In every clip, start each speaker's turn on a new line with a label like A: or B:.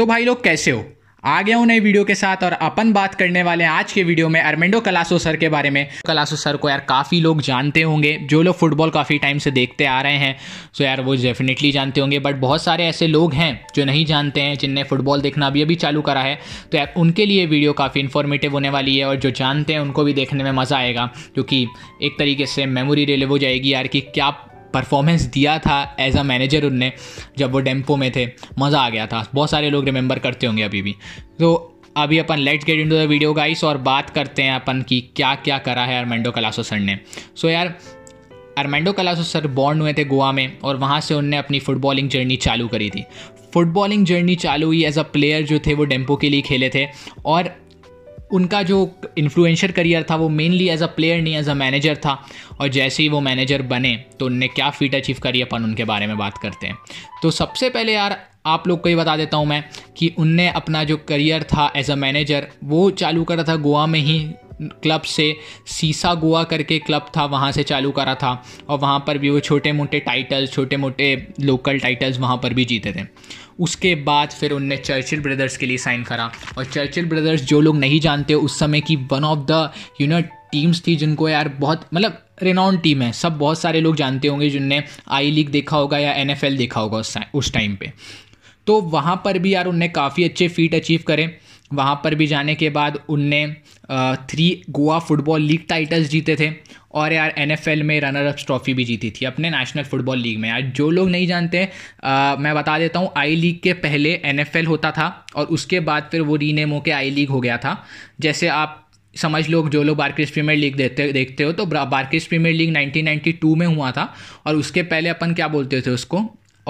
A: तो भाई लोग कैसे हो आ गया हूँ नई वीडियो के साथ और अपन बात करने वाले हैं आज के वीडियो में अर्मेंडो कलासो सर के बारे में कलासो सर को यार काफ़ी लोग जानते होंगे जो लोग फुटबॉल काफ़ी टाइम से देखते आ रहे हैं सो यार वो डेफिनेटली जानते होंगे बट बहुत सारे ऐसे लोग हैं जो नहीं जानते हैं जिनने फुटबॉल देखना अभी अभी चालू करा है तो यार उनके लिए वीडियो काफ़ी इन्फॉर्मेटिव होने वाली है और जो जानते हैं उनको भी देखने में मज़ा आएगा क्योंकि एक तरीके से मेमोरी रिलेव हो जाएगी यार कि क्या परफॉर्मेंस दिया था एज अ मैनेजर उनने जब वो डेम्पो में थे मज़ा आ गया था बहुत सारे लोग रिमेंबर करते होंगे अभी भी तो अभी अपन let's get into the video guys और बात करते हैं अपन की क्या क्या करा है अरमेंडो कलासो सर ने सो so यार अरमेंडो कलासो सर बॉर्न हुए थे गोवा में और वहाँ से उनने अपनी फुटबॉलिंग जर्नी चालू करी थी फुटबॉलिंग जर्नी चालू हुई एज अ प्लेयर जो थे वो डेम्पो के लिए खेले थे और उनका जो इन्फ्लुएंशियल करियर था वो मेनली एज अ प्लेयर नहीं एज अ मैनेजर था और जैसे ही वो मैनेजर बने तो उनने क्या फीट अचीव करी अपन उनके बारे में बात करते हैं तो सबसे पहले यार आप लोग को ही बता देता हूँ मैं कि उनने अपना जो करियर था एज अ मैनेजर वो चालू करा था गोवा में ही क्लब से सीसा गोवा करके क्लब था वहाँ से चालू करा था और वहाँ पर भी वो छोटे मोटे टाइटल्स छोटे मोटे लोकल टाइटल्स वहाँ पर भी जीते थे उसके बाद फिर उनने चर्चिल ब्रदर्स के लिए साइन करा और चर्चिल ब्रदर्स जो लोग नहीं जानते उस समय की one of the you know teams थी जिनको यार बहुत मतलब रेनॉन टीम है सब बहुत सारे लोग जानते होंगे जिनने आई लीग देखा होगा या एन देखा होगा उस टाइम पे तो वहाँ पर भी यार उनने काफ़ी अच्छे फीट अचीव करें वहाँ पर भी जाने के बाद उनने three Goa football league titles जीते थे और यार एन में रनर अप ट्रॉफी भी जीती थी अपने नेशनल फुटबॉल लीग में यार जो लोग नहीं जानते आ, मैं बता देता हूँ आई लीग के पहले एन होता था और उसके बाद फिर वो रीनेम होकर आई लीग हो गया था जैसे आप समझ लो जो लोग बारकिस प्रीमियर लीग देखते देखते हो तो बारकिस प्रीमियर लीग 1992 में हुआ था और उसके पहले अपन क्या बोलते थे उसको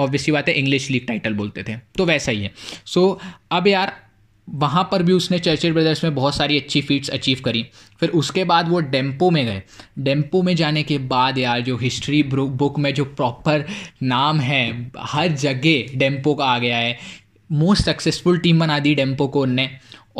A: ऑब्वियसली बात है इंग्लिश लीग टाइटल बोलते थे तो वैसा ही है सो so, अब यार वहाँ पर भी उसने चर्चिल ब्रदर्स में बहुत सारी अच्छी फीट्स अचीव करी फिर उसके बाद वो डेम्पो में गए डेम्पो में जाने के बाद यार जो हिस्ट्री बुक में जो प्रॉपर नाम है हर जगह डेम्पो का आ गया है मोस्ट सक्सेसफुल टीम बना दी डेम्पो को उनने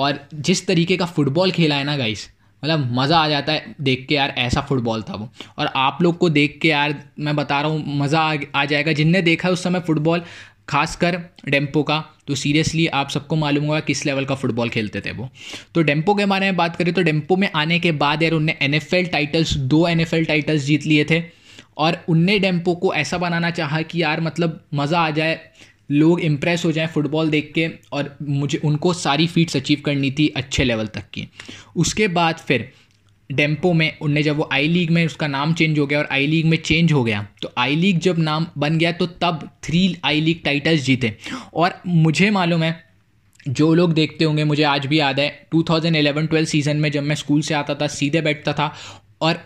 A: और जिस तरीके का फुटबॉल खेला है ना गाइस मतलब मज़ा आ जाता है देख के यार ऐसा फुटबॉल था वो और आप लोग को देख के यार मैं बता रहा हूँ मज़ा आ, आ जाएगा जिनने देखा है उस समय फुटबॉल खासकर डेम्पो का तो सीरियसली आप सबको मालूम होगा किस लेवल का फुटबॉल खेलते थे वो तो डेम्पो के बारे में बात करें तो डेम्पो में आने के बाद यार उनने एन टाइटल्स दो एन टाइटल्स जीत लिए थे और उनने डेम्पो को ऐसा बनाना चाहा कि यार मतलब मज़ा आ जाए लोग इम्प्रेस हो जाए फुटबॉल देख के और मुझे उनको सारी फीट्स अचीव करनी थी अच्छे लेवल तक की उसके बाद फिर डेम्पो में उनने जब वो आई लीग में उसका नाम चेंज हो गया और आई लीग में चेंज हो गया तो आई लीग जब नाम बन गया तो तब थ्री आई लीग टाइटल्स जीते और मुझे मालूम है जो लोग देखते होंगे मुझे आज भी याद है 2011-12 सीज़न में जब मैं स्कूल से आता था सीधे बैठता था और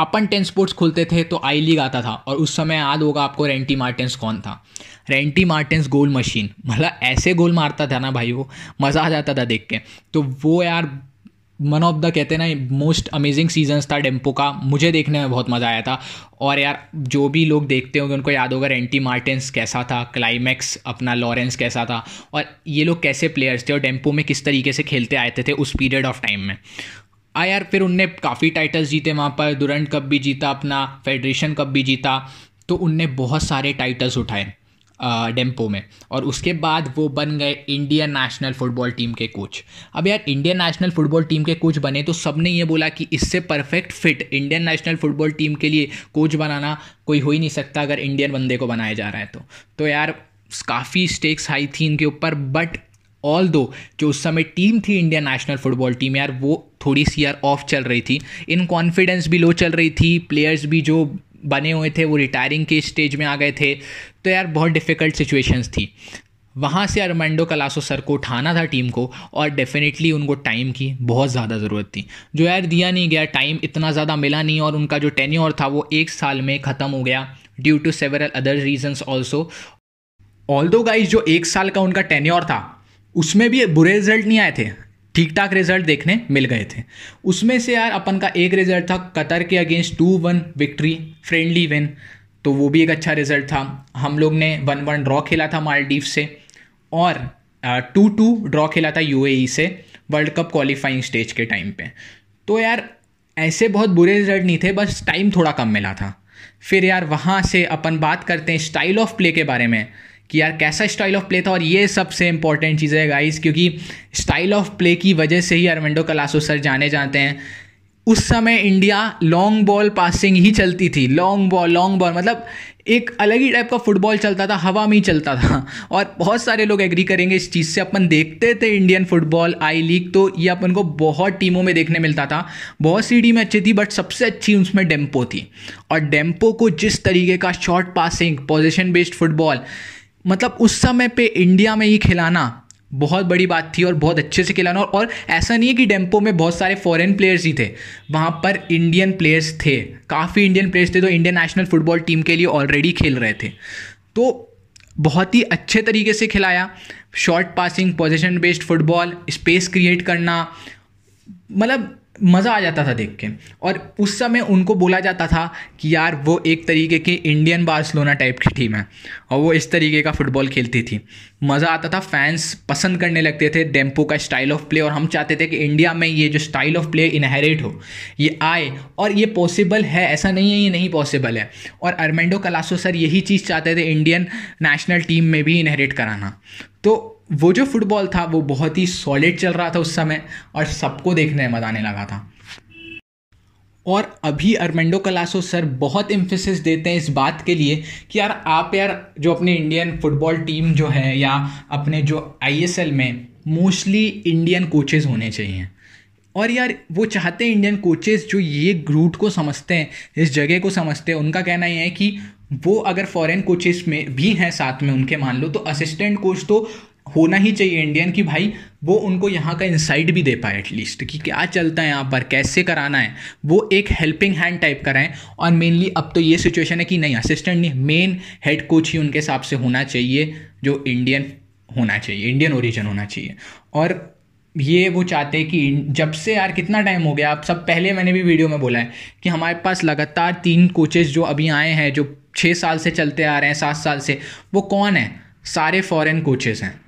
A: अपन टेन स्पोर्ट्स खुलते थे तो आई लीग आता था और उस समय याद होगा आपको रेंटी मार्टेंस कौन था रेंटी मार्टेंस गोल मशीन मतलब ऐसे गोल मारता था ना भाई वो मज़ा आ जाता था देख के तो वो यार वन ऑफ द कहते हैं ना मोस्ट अमेजिंग सीजन्स था डेम्पो का मुझे देखने में बहुत मज़ा आया था और यार जो भी लोग देखते होंगे उनको याद होगा एंटी मार्टिनस कैसा था क्लाइमैक्स अपना लॉरेंस कैसा था और ये लोग कैसे प्लेयर्स थे और डेम्पो में किस तरीके से खेलते आए थे उस पीरियड ऑफ टाइम में आ यार फिर उनने काफ़ी टाइटल्स जीते वहाँ पर दुरंड कप भी जीता अपना फेडरेशन कप भी जीता तो उनने बहुत सारे टाइटल्स उठाए डेम्पो में और उसके बाद वो बन गए इंडियन नेशनल फुटबॉल टीम के कोच अब यार इंडियन नेशनल फुटबॉल टीम के कोच बने तो सब ने ये बोला कि इससे perfect fit Indian national football team के लिए कोच बनाना कोई हो ही नहीं सकता अगर इंडियन बंदे को बनाया जा रहा है तो, तो यार काफ़ी स्टेक्स हाई थी इनके ऊपर बट ऑल दो जो उस समय टीम थी इंडियन नेशनल फुटबॉल टीम यार वो थोड़ी सी यार ऑफ चल रही थी इन कॉन्फिडेंस भी लो चल रही थी प्लेयर्स भी जो बने हुए थे वो रिटायरिंग के स्टेज में आ गए थे तो यार बहुत डिफ़िकल्ट सिचुएशंस थी वहाँ से अरमांडो कलासो सर को उठाना था टीम को और डेफिनेटली उनको टाइम की बहुत ज़्यादा ज़रूरत थी जो यार दिया नहीं गया टाइम इतना ज़्यादा मिला नहीं और उनका जो टेन्योर था वो एक साल में ख़त्म हो गया due to several other reasons also although guys जो एक साल का उनका टेन्योर था उसमें भी बुरे रिजल्ट नहीं आए थे ठीक ठाक रिजल्ट देखने मिल गए थे उसमें से यार अपन का एक रिजल्ट था कतर के against two one victory friendly win तो वो भी एक अच्छा रिजल्ट था हम लोग ने वन वन ड्रॉ खेला था मालदीव से और टू टू ड्रॉ खेला था यू e से वर्ल्ड कप क्वालिफाइंग स्टेज के टाइम पे तो यार ऐसे बहुत बुरे रिजल्ट नहीं थे बस टाइम थोड़ा कम मिला था फिर यार वहाँ से अपन बात करते हैं स्टाइल ऑफ प्ले के बारे में कि यार कैसा स्टाइल ऑफ प्ले था और ये सबसे इंपॉर्टेंट चीज़ है गाइस क्योंकि स्टाइल ऑफ प्ले की वजह से ही अरमेंडो कलासो सर जाने जाते हैं उस समय इंडिया लॉन्ग बॉल पासिंग ही चलती थी लॉन्ग बॉल लॉन्ग बॉल मतलब एक अलग ही टाइप का फुटबॉल चलता था हवा में ही चलता था और बहुत सारे लोग एग्री करेंगे इस चीज़ से अपन देखते थे इंडियन फुटबॉल आई लीग तो ये अपन को बहुत टीमों में देखने मिलता था बहुत सी टीमें अच्छी थी बट सबसे अच्छी उसमें डेम्पो थी और डेम्पो को जिस तरीके का short passing position based football मतलब उस समय पे इंडिया में ये खिलाना बहुत बड़ी बात थी और बहुत अच्छे से खिलाना और ऐसा नहीं है कि डेम्पो में बहुत सारे फॉरेन प्लेयर्स ही थे वहाँ पर इंडियन प्लेयर्स थे काफ़ी इंडियन प्लेयर्स थे तो इंडियन नेशनल फुटबॉल टीम के लिए ऑलरेडी खेल रहे थे तो बहुत ही अच्छे तरीके से खिलाया short passing position based football space create करना मतलब मज़ा आ जाता था देख के और उस समय उनको बोला जाता था कि यार वो एक तरीके की इंडियन बार्सलोना टाइप की टीम है और वो इस तरीके का फुटबॉल खेलती थी मज़ा आता था फैंस पसंद करने लगते थे डेम्पो का स्टाइल ऑफ प्ले और हम चाहते थे कि इंडिया में ये जो स्टाइल ऑफ प्ले इनहेरिट हो ये आए और ये पॉसिबल है ऐसा नहीं है ये नहीं पॉसिबल है और अरमेंडो कलासो सर यही चीज़ चाहते थे इंडियन नेशनल टीम में भी इनहेरिट कराना तो वो जो फुटबॉल था वो बहुत ही सॉलिड चल रहा था उस समय और सबको देखने में मज़ा आने लगा था और अभी अरमेंडो कलासो सर बहुत इम्फेसिस देते हैं इस बात के लिए कि यार आप यार जो अपने इंडियन फुटबॉल टीम जो है या अपने जो आईएसएल में मोस्टली इंडियन कोचेज़ होने चाहिए और यार वो चाहते हैं इंडियन कोचेज़ जो ये रूट को समझते हैं इस जगह को समझते हैं उनका कहना यह है कि वो अगर फॉरेन कोचेस में भी हैं साथ में उनके मान लो तो असिस्टेंट कोच तो होना ही चाहिए इंडियन कि भाई वो उनको यहाँ का इंसाइट भी दे पाए एटलीस्ट कि क्या चलता है यहाँ पर कैसे कराना है वो एक हेल्पिंग हैंड टाइप कराएं और मेनली अब तो ये सिचुएशन है कि नहीं असिस्टेंट नहीं मेन हेड कोच ही उनके हिसाब से होना चाहिए जो इंडियन होना चाहिए इंडियन ओरिजिन होना चाहिए और ये वो चाहते हैं कि जब से यार कितना टाइम हो गया आप सब पहले मैंने भी वीडियो में बोला है कि हमारे पास लगातार तीन कोचेज जो अभी आए हैं जो छः साल से चलते आ रहे हैं सात साल से वो कौन है सारे फॉरेन कोचेज़ हैं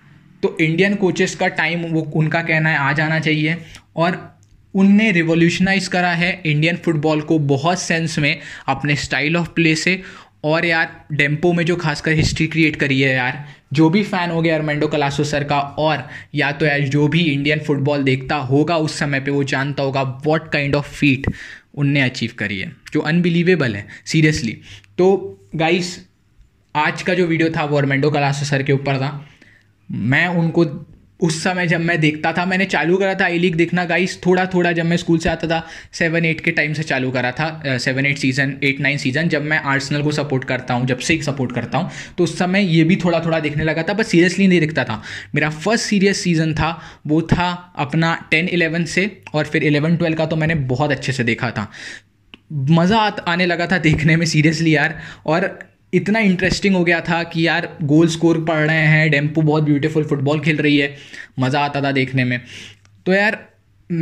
A: तो इंडियन कोचेस का टाइम वो उनका कहना है आ जाना चाहिए और उनने रिवोल्यूशनाइज करा है इंडियन फुटबॉल को बहुत सेंस में अपने स्टाइल ऑफ प्ले से और यार डेम्पो में जो खासकर हिस्ट्री क्रिएट करी है यार जो भी फ़ैन हो गया अरमेंडो कलासो सर का और या तो यार जो भी इंडियन फुटबॉल देखता होगा उस समय पे वो जानता होगा वॉट काइंड ऑफ फीट उनने अचीव करी है जो अनबिलीवेबल है सीरियसली तो गाइस आज का जो वीडियो था वो अरमेंडो कलासो सर के ऊपर था मैं उनको उस समय जब मैं देखता था मैंने चालू करा था आई लीग देखना गाइस थोड़ा थोड़ा जब मैं स्कूल से आता था सेवन एट के टाइम से चालू करा था seven eight season eight nine season जब मैं आर्सनल को सपोर्ट करता हूँ जब से सपोर्ट करता हूँ तो उस समय ये भी थोड़ा थोड़ा देखने लगा था बस सीरियसली नहीं देखता था मेरा फर्स्ट सीरियस सीज़न था वो था अपना टेन इलेवन से और फिर इलेवन ट्वेल्व का तो मैंने बहुत अच्छे से देखा था मज़ा आने लगा था देखने में सीरियसली यार और इतना इंटरेस्टिंग हो गया था कि यार गोल स्कोर पड़ रहे हैं डेम्पू बहुत ब्यूटीफुल फुटबॉल खेल रही है मज़ा आता था देखने में तो यार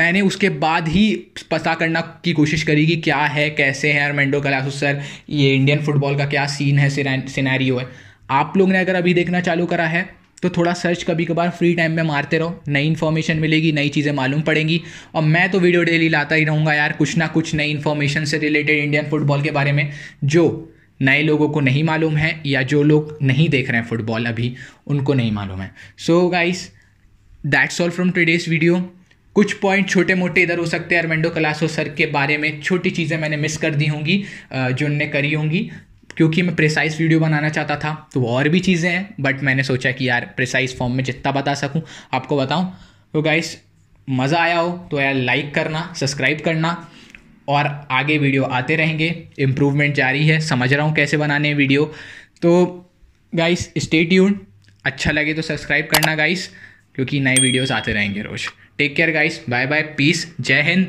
A: मैंने उसके बाद ही पता करना की कोशिश करी कि क्या है कैसे है अरमेंडो कलासो सर ये इंडियन फुटबॉल का क्या सीन है सिनेरियो है आप लोग ने अगर अभी देखना चालू करा है तो थोड़ा सर्च कभी कभार फ्री टाइम में मारते रहो नई इन्फॉर्मेशन मिलेगी नई चीज़ें मालूम पड़ेंगी और मैं तो वीडियो डेली लाता ही रहूँगा यार कुछ ना कुछ नई इन्फॉर्मेशन से रिलेटेड इंडियन फुटबॉल के बारे में जो नए लोगों को नहीं मालूम है या जो लोग नहीं देख रहे हैं फुटबॉल अभी उनको नहीं मालूम है so guys that's all from today's video कुछ पॉइंट छोटे मोटे इधर हो सकते हैं अरमेंडो कलासो सर के बारे में छोटी चीज़ें मैंने मिस कर दी होंगी जो उनने करी होंगी क्योंकि मैं प्रिसाइज वीडियो बनाना चाहता था तो और भी चीज़ें हैं बट मैंने सोचा कि यार प्रिसाइज फॉर्म में जितना बता सकूं आपको बताऊं तो गाइस मज़ा आया हो तो यार लाइक करना सब्सक्राइब करना और आगे वीडियो आते रहेंगे इम्प्रूवमेंट जारी है समझ रहा हूँ कैसे बनाने वीडियो तो गाइस स्टे ट्यून अच्छा लगे तो सब्सक्राइब करना गाइस क्योंकि नए वीडियोस आते रहेंगे रोज़ take care guys bye bye peace जय हिंद